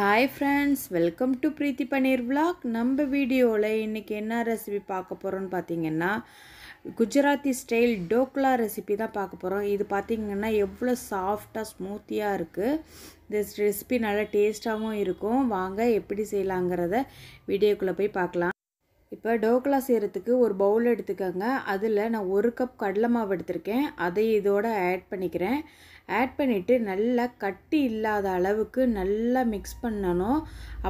hi friends welcome to Preethi Panneer vlog நம்ம வீடியோவில் இன்றைக்கி என்ன ரெசிபி பார்க்க போகிறோன்னு பார்த்தீங்கன்னா குஜராத்தி ஸ்டைல் டோக்லா ரெசிபி தான் பார்க்க போகிறோம் இது பார்த்திங்கன்னா எவ்வளோ சாஃப்டாக ஸ்மூத்தியாக இருக்குது இந்த ரெசிபி நல்லா டேஸ்ட்டாகவும் இருக்கும் வாங்க எப்படி செய்யலாங்கிறத வீடியோக்குள்ளே போய் பார்க்கலாம் இப்போ டோக்லா செய்கிறதுக்கு ஒரு பவுல் எடுத்துக்கோங்க அதில் நான் ஒரு கப் கடலை மாவு எடுத்திருக்கேன் அதை இதோட ஆட் பண்ணிக்கிறேன் ஆட் பண்ணிவிட்டு நல்லா கட்டி இல்லாத அளவுக்கு நல்லா மிக்ஸ் பண்ணணும்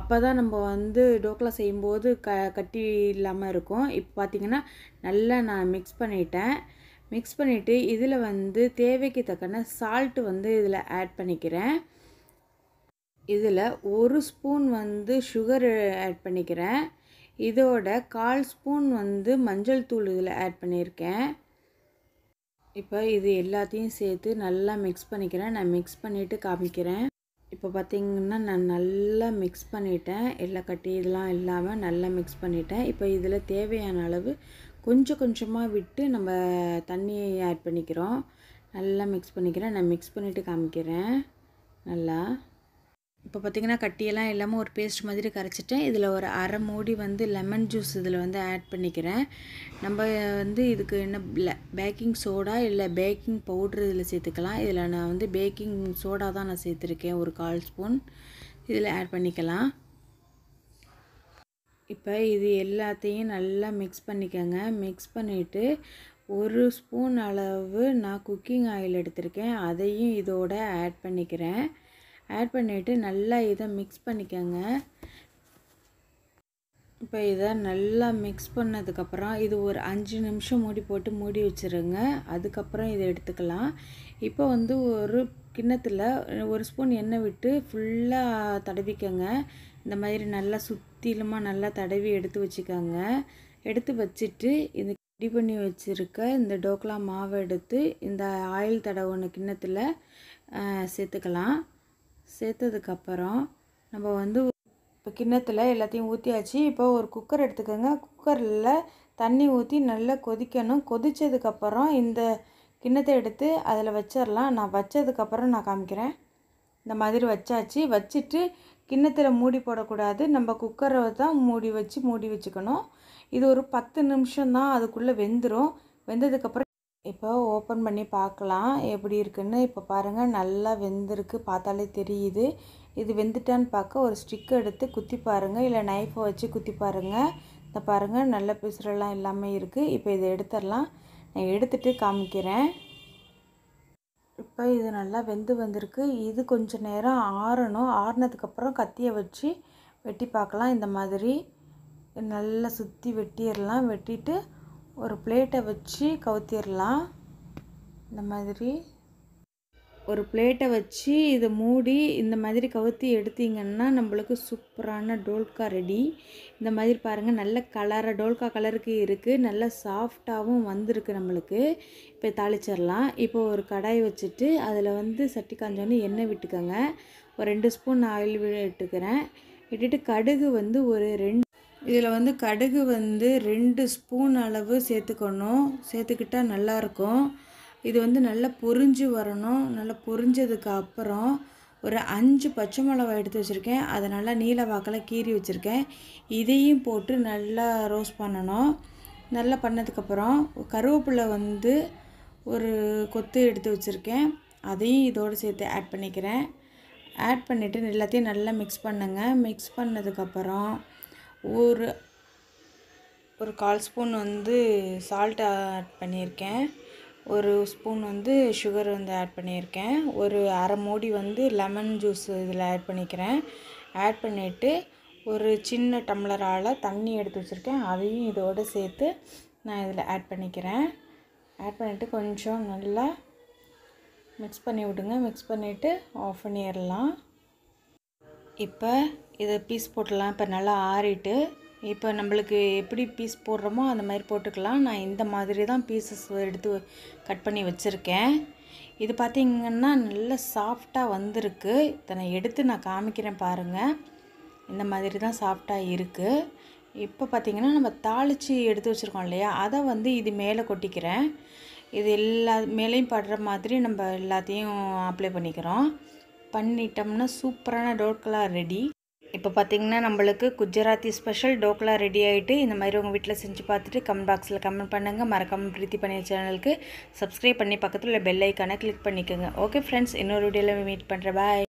அப்போ தான் நம்ம வந்து டோக்லா செய்யும்போது க கட்டி இல்லாமல் இருக்கும் இப்போ பார்த்திங்கன்னா நல்லா நான் மிக்ஸ் பண்ணிட்டேன் மிக்ஸ் பண்ணிவிட்டு இதில் வந்து தேவைக்கு தக்கன சால்ட்டு வந்து இதில் ஆட் பண்ணிக்கிறேன் இதில் ஒரு ஸ்பூன் வந்து சுகர் ஆட் பண்ணிக்கிறேன் இதோட கால் ஸ்பூன் வந்து மஞ்சள் தூள் இதில் ஆட் பண்ணியிருக்கேன் இப்போ இது எல்லாத்தையும் சேர்த்து நல்லா மிக்ஸ் பண்ணிக்கிறேன் நான் மிக்ஸ் பண்ணிவிட்டு காமிக்கிறேன் இப்போ பார்த்திங்கன்னா நான் நல்லா மிக்ஸ் பண்ணிட்டேன் எல்லா கட்டி இதெல்லாம் இல்லாமல் நல்லா மிக்ஸ் பண்ணிட்டேன் இப்போ இதில் தேவையான அளவு கொஞ்சம் கொஞ்சமாக விட்டு நம்ம தண்ணியை ஆட் பண்ணிக்கிறோம் நல்லா மிக்ஸ் பண்ணிக்கிறேன் நான் மிக்ஸ் பண்ணிவிட்டு காமிக்கிறேன் நல்லா இப்போ பார்த்திங்கன்னா கட்டியெல்லாம் இல்லாமல் ஒரு பேஸ்ட் மாதிரி கரைச்சிட்டு இதில் ஒரு அரை மூடி வந்து லெமன் ஜூஸ் இதில் வந்து ஆட் பண்ணிக்கிறேன் நம்ம வந்து இதுக்கு என்ன பேக்கிங் சோடா இல்லை பேக்கிங் பவுட்ரு இதில் சேர்த்துக்கலாம் இதில் நான் வந்து பேக்கிங் சோடா தான் நான் சேர்த்துருக்கேன் ஒரு கால் ஸ்பூன் இதில் ஆட் பண்ணிக்கலாம் இப்போ இது எல்லாத்தையும் நல்லா மிக்ஸ் பண்ணிக்கோங்க மிக்ஸ் பண்ணிவிட்டு ஒரு ஸ்பூன் அளவு நான் குக்கிங் ஆயில் எடுத்திருக்கேன் அதையும் இதோட ஆட் பண்ணிக்கிறேன் ஆட் பண்ணிவிட்டு நல்லா இதை மிக்ஸ் பண்ணிக்கோங்க இப்போ இதை நல்லா மிக்ஸ் பண்ணதுக்கப்புறம் இது ஒரு அஞ்சு நிமிஷம் மூடி போட்டு மூடி வச்சுருங்க அதுக்கப்புறம் இதை எடுத்துக்கலாம் இப்போ வந்து ஒரு கிண்ணத்தில் ஒரு ஸ்பூன் எண்ணெய் விட்டு ஃபுல்லாக தடவிக்கோங்க இந்த மாதிரி நல்லா சுத்திலுமாக நல்லா தடவி எடுத்து வச்சுக்கோங்க எடுத்து வச்சுட்டு இந்த ரெடி பண்ணி வச்சுருக்க இந்த டோக்லா மாவை எடுத்து இந்த ஆயில் தடவுன கிண்ணத்தில் சேர்த்துக்கலாம் சேர்த்ததுக்கப்புறம் நம்ம வந்து இப்போ கிண்ணத்தில் எல்லாத்தையும் ஊற்றியாச்சு இப்போ ஒரு குக்கர் எடுத்துக்கோங்க குக்கரில் தண்ணி ஊற்றி நல்லா கொதிக்கணும் கொதித்ததுக்கப்புறம் இந்த கிண்ணத்தை எடுத்து அதில் வச்சிடலாம் நான் வச்சதுக்கப்புறம் நான் காமிக்கிறேன் இந்த மாதிரி வச்சாச்சு வச்சுட்டு கிண்ணத்தில் மூடி போடக்கூடாது நம்ம குக்கரை தான் மூடி வச்சு மூடி வச்சுக்கணும் இது ஒரு பத்து நிமிஷம் தான் அதுக்குள்ளே வெந்துடும் வெந்ததுக்கப்புறம் இப்போ ஓப்பன் பண்ணி பார்க்கலாம் எப்படி இருக்குன்னு இப்போ பாருங்கள் நல்லா வெந்திருக்கு பார்த்தாலே தெரியுது இது வெந்துட்டான்னு பார்க்க ஒரு ஸ்டிக் எடுத்து குத்தி பாருங்கள் இல்லை நைஃபை வச்சு குத்தி பாருங்கள் இந்த பாருங்கள் நல்ல பிசுறெல்லாம் எல்லாமே இருக்குது இப்போ இதை எடுத்துடலாம் நான் எடுத்துகிட்டு காமிக்கிறேன் இப்போ இது நல்லா வெந்து வந்திருக்கு இது கொஞ்சம் நேரம் ஆறணும் ஆறுனதுக்கப்புறம் கத்தியை வச்சு வெட்டி பார்க்கலாம் இந்த மாதிரி நல்லா சுற்றி வெட்டிடலாம் வெட்டிட்டு ஒரு பிளேட்டை வச்சு கவுத்திடலாம் இந்த மாதிரி ஒரு பிளேட்டை வச்சு இதை மூடி இந்த மாதிரி கவுத்தி எடுத்திங்கன்னா நம்மளுக்கு சூப்பரான டோல்கா ரெடி இந்த மாதிரி பாருங்கள் நல்ல கலராக டோல்கா கலருக்கு இருக்குது நல்ல சாஃப்டாகவும் வந்திருக்கு நம்மளுக்கு இப்போ தாளிச்சிடலாம் இப்போ ஒரு கடாய் வச்சுட்டு அதில் வந்து சட்டி காஞ்சோன்னே எண்ணெய் விட்டுக்கோங்க ஒரு ரெண்டு ஸ்பூன் ஆயில் விட்டுக்கிறேன் விட்டுட்டு கடுகு வந்து ஒரு ரெண்டு இதில் வந்து கடுகு வந்து ரெண்டு ஸ்பூன் அளவு சேர்த்துக்கணும் சேர்த்துக்கிட்டால் நல்லாயிருக்கும் இது வந்து நல்லா பொரிஞ்சு வரணும் நல்லா பொரிஞ்சதுக்கு அப்புறம் ஒரு அஞ்சு பச்சை மிளகா எடுத்து வச்சுருக்கேன் அதை நல்லா நீல வாக்கில் கீறி வச்சுருக்கேன் இதையும் போட்டு நல்லா ரோஸ்ட் பண்ணணும் நல்லா பண்ணதுக்கப்புறம் கருவேப்பிலை வந்து ஒரு கொத்து எடுத்து வச்சுருக்கேன் அதையும் இதோடு சேர்த்து ஆட் பண்ணிக்கிறேன் ஆட் பண்ணிவிட்டு எல்லாத்தையும் நல்லா மிக்ஸ் பண்ணுங்கள் மிக்ஸ் பண்ணதுக்கப்புறம் ஒரு ஒரு கால் ஸ்பூன் வந்து சால்ட் ஆட் பண்ணியிருக்கேன் ஒரு ஸ்பூன் வந்து சுகர் வந்து ஆட் பண்ணியிருக்கேன் ஒரு அரை மூடி வந்து லெமன் ஜூஸ் இதில் ஆட் பண்ணிக்கிறேன் ஆட் பண்ணிவிட்டு ஒரு சின்ன டம்ளரால் தண்ணி எடுத்து வச்சுருக்கேன் அதையும் இதோடு சேர்த்து நான் இதில் ஆட் பண்ணிக்கிறேன் ஆட் பண்ணிவிட்டு கொஞ்சம் நல்லா மிக்ஸ் பண்ணி விடுங்க மிக்ஸ் பண்ணிவிட்டு ஆஃப் பண்ணிடலாம் இப்போ இதை பீஸ் போட்டுடலாம் இப்போ நல்லா ஆறிட்டு இப்போ நம்மளுக்கு எப்படி பீஸ் போடுறோமோ அந்த மாதிரி போட்டுக்கலாம் நான் இந்த மாதிரி தான் பீசஸ் எடுத்து கட் பண்ணி வச்சுருக்கேன் இது பார்த்திங்கன்னா நல்லா சாஃப்டாக வந்திருக்கு இதனை எடுத்து நான் காமிக்கிறேன் பாருங்கள் இந்த மாதிரி தான் சாஃப்டாக இருக்குது இப்போ பார்த்திங்கன்னா நம்ம தாளித்து எடுத்து வச்சுருக்கோம் இல்லையா அதை வந்து இது மேலே கொட்டிக்கிறேன் இது எல்லா மேலேயும் படுற மாதிரி நம்ம எல்லாத்தையும் அப்ளை பண்ணிக்கிறோம் பண்ணிட்டோம்னா சூப்பரான டோக்லா ரெடி இப்போ பார்த்தீங்கன்னா நம்மளுக்கு குஜராத்தி ஸ்பெஷல் டோக்லா ரெடி ஆகிட்டு இந்த மாதிரி உங்கள் வீட்டில் செஞ்சு பார்த்துட்டு கமெண்ட் பாக்ஸில் கமெண்ட் பண்ணுங்கள் மறக்காம பிரீத்தி பண்ணிய சேனலுக்கு சப்ஸ்கிரைப் பண்ணி பக்கத்தில் பெல் ஐக்கானை கிளிக் பண்ணிக்கோங்க ஓகே ஃப்ரெண்ட்ஸ் இன்னொரு வீடியோவில் மீட் பண்ணுறேன் பாய்